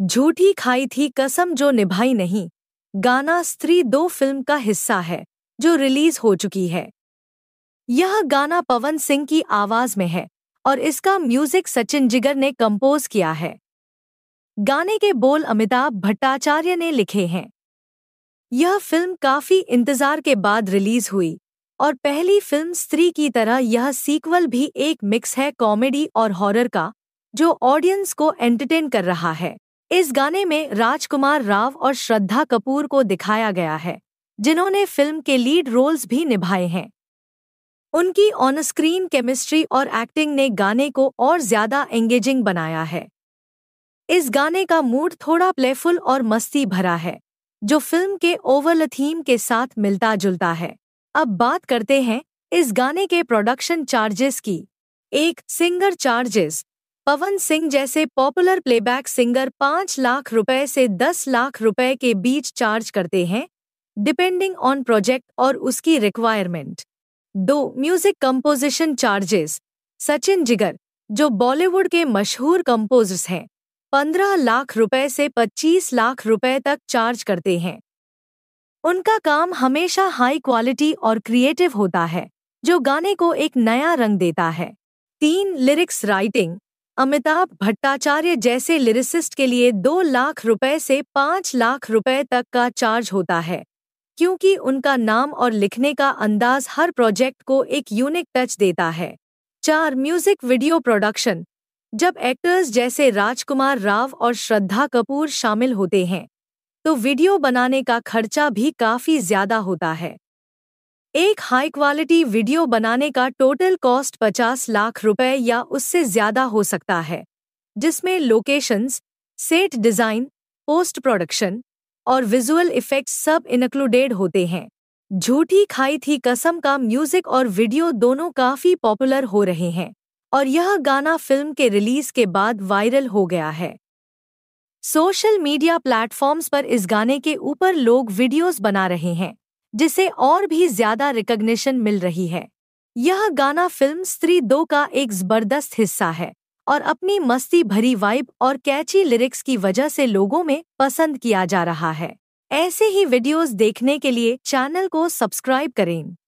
झूठी खाई थी कसम जो निभाई नहीं गाना स्त्री दो फिल्म का हिस्सा है जो रिलीज हो चुकी है यह गाना पवन सिंह की आवाज में है और इसका म्यूजिक सचिन जिगर ने कंपोज किया है गाने के बोल अमिताभ भट्टाचार्य ने लिखे हैं यह फिल्म काफी इंतजार के बाद रिलीज हुई और पहली फिल्म स्त्री की तरह यह सीक्वल भी एक मिक्स है कॉमेडी और हॉरर का जो ऑडियंस को एंटरटेन कर रहा है इस गाने में राजकुमार राव और श्रद्धा कपूर को दिखाया गया है जिन्होंने फिल्म के लीड रोल्स भी निभाए हैं उनकी ऑन स्क्रीन केमिस्ट्री और एक्टिंग ने गाने को और ज्यादा एंगेजिंग बनाया है इस गाने का मूड थोड़ा प्लेफुल और मस्ती भरा है जो फिल्म के ओवरल थीम के साथ मिलता जुलता है अब बात करते हैं इस गाने के प्रोडक्शन चार्जेस की एक सिंगर चार्जेस पवन सिंह जैसे पॉपुलर प्लेबैक सिंगर पाँच लाख रुपए से दस लाख रुपए के बीच चार्ज करते हैं डिपेंडिंग ऑन प्रोजेक्ट और उसकी रिक्वायरमेंट दो म्यूजिक कंपोजिशन चार्जेस सचिन जिगर जो बॉलीवुड के मशहूर कंपोजर्स हैं पंद्रह लाख रुपए से पच्चीस लाख रुपए तक चार्ज करते हैं उनका काम हमेशा हाई क्वालिटी और क्रिएटिव होता है जो गाने को एक नया रंग देता है तीन लिरिक्स राइटिंग अमिताभ भट्टाचार्य जैसे लिरिसिस्ट के लिए दो लाख रुपए से पाँच लाख रुपए तक का चार्ज होता है क्योंकि उनका नाम और लिखने का अंदाज हर प्रोजेक्ट को एक यूनिक टच देता है चार म्यूजिक वीडियो प्रोडक्शन जब एक्टर्स जैसे राजकुमार राव और श्रद्धा कपूर शामिल होते हैं तो वीडियो बनाने का खर्चा भी काफ़ी ज़्यादा होता है एक हाई क्वालिटी वीडियो बनाने का टोटल कॉस्ट 50 लाख रुपए या उससे ज्यादा हो सकता है जिसमें locations set design post production और विजुअल इफेक्ट्स सब इनक्लूडेड होते हैं झूठी खाई थी कसम का म्यूजिक और वीडियो दोनों काफी पॉपुलर हो रहे हैं और यह गाना फिल्म के रिलीज के बाद वायरल हो गया है सोशल मीडिया प्लेटफॉर्म्स पर इस गाने के ऊपर लोग वीडियोस बना रहे हैं जिसे और भी ज्यादा रिकग्निशन मिल रही है यह गाना फिल्म स्त्री दो का एक जबरदस्त हिस्सा है और अपनी मस्ती भरी वाइब और कैची लिरिक्स की वजह से लोगों में पसंद किया जा रहा है ऐसे ही वीडियोस देखने के लिए चैनल को सब्सक्राइब करें